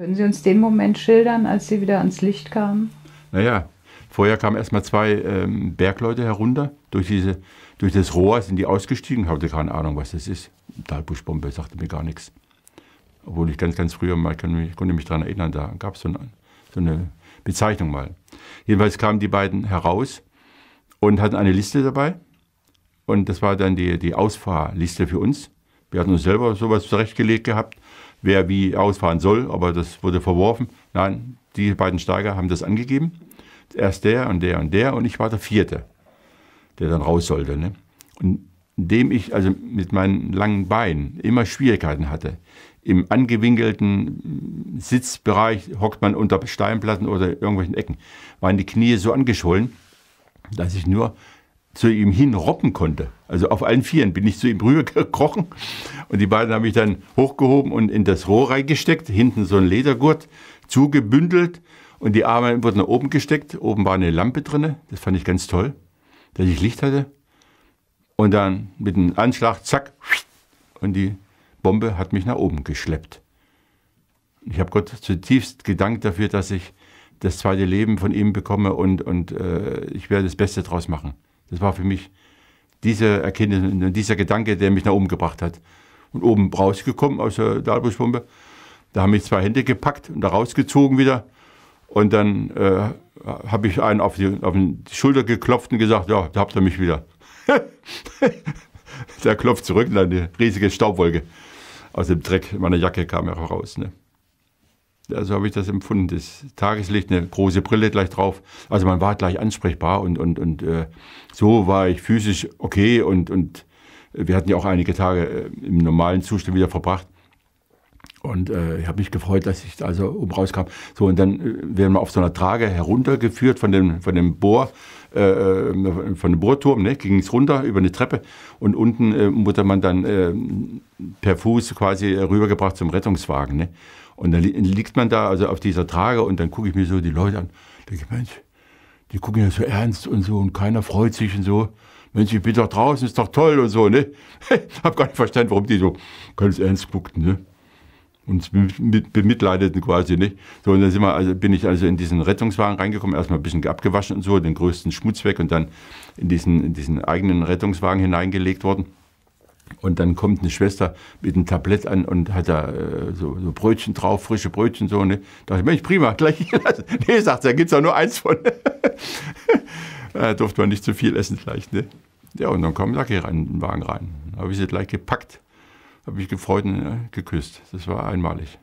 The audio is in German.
Können Sie uns den Moment schildern, als Sie wieder ans Licht kamen? Naja, vorher kamen erstmal zwei ähm, Bergleute herunter. Durch, diese, durch das Rohr sind die ausgestiegen, Ich hatte keine Ahnung, was das ist. Talbuschbombe sagte mir gar nichts. Obwohl ich ganz, ganz früher mal, konnte, konnte mich daran erinnern, da gab so es so eine Bezeichnung mal. Jedenfalls kamen die beiden heraus und hatten eine Liste dabei. Und das war dann die, die Ausfahrliste für uns. Wir hatten uns selber sowas zurechtgelegt gehabt, wer wie ausfahren soll, aber das wurde verworfen. Nein, die beiden Steiger haben das angegeben. Erst der und der und der und ich war der Vierte, der dann raus sollte. Ne? Und indem ich also mit meinen langen Beinen immer Schwierigkeiten hatte. Im angewinkelten Sitzbereich hockt man unter Steinplatten oder irgendwelchen Ecken, waren die Knie so angeschwollen, dass ich nur zu ihm hinroppen konnte. Also auf allen Vieren bin ich zu ihm rübergekrochen und die beiden habe ich dann hochgehoben und in das Rohr reingesteckt, hinten so ein Ledergurt zugebündelt und die Arme wurden nach oben gesteckt. Oben war eine Lampe drin, das fand ich ganz toll, dass ich Licht hatte. Und dann mit einem Anschlag, zack, und die Bombe hat mich nach oben geschleppt. Ich habe Gott zutiefst gedankt dafür, dass ich das zweite Leben von ihm bekomme und, und äh, ich werde das Beste draus machen. Das war für mich diese Erkenntnis, dieser Gedanke, der mich nach oben gebracht hat. Und oben rausgekommen aus der Dahlbrüchpumpe, da haben mich zwei Hände gepackt und da rausgezogen wieder. Und dann äh, habe ich einen auf die, auf die Schulter geklopft und gesagt, ja, da habt ihr mich wieder. der klopft zurück und eine riesige Staubwolke aus dem Dreck meiner Jacke kam heraus. Ne? also habe ich das empfunden, das Tageslicht, eine große Brille gleich drauf. Also man war gleich ansprechbar und, und, und äh, so war ich physisch okay und, und wir hatten ja auch einige Tage äh, im normalen Zustand wieder verbracht. Und äh, ich habe mich gefreut, dass ich da also oben rauskam. So, und dann äh, werden wir auf so einer Trage heruntergeführt von dem, von dem Bohr, äh, äh von dem Bohrturm, ne? ging es runter über eine Treppe und unten äh, wurde man dann äh, per Fuß quasi rübergebracht zum Rettungswagen. Ne? Und dann li liegt man da also auf dieser Trage und dann gucke ich mir so die Leute an. Da denke ich, Mensch, die gucken ja so ernst und so und keiner freut sich und so. Mensch, ich bin doch draußen, ist doch toll und so, ne? hab gar nicht verstanden, warum die so ganz ernst guckten, ne? uns bemitleideten quasi nicht. So, und dann sind wir also, bin ich also in diesen Rettungswagen reingekommen, erstmal ein bisschen abgewaschen und so, den größten Schmutz weg und dann in diesen, in diesen eigenen Rettungswagen hineingelegt worden. Und dann kommt eine Schwester mit einem Tablett an und hat da äh, so, so, Brötchen drauf, frische Brötchen so. Ne? Da dachte ich, Mensch, prima, gleich Nee, sagt sie, da gibt's ja nur eins von. da durfte man nicht zu viel essen gleich. Ne? Ja, und dann kam Lucky rein, in den Wagen rein. Da habe ich sie gleich gepackt habe ich gefreut und äh, geküsst. Das war einmalig.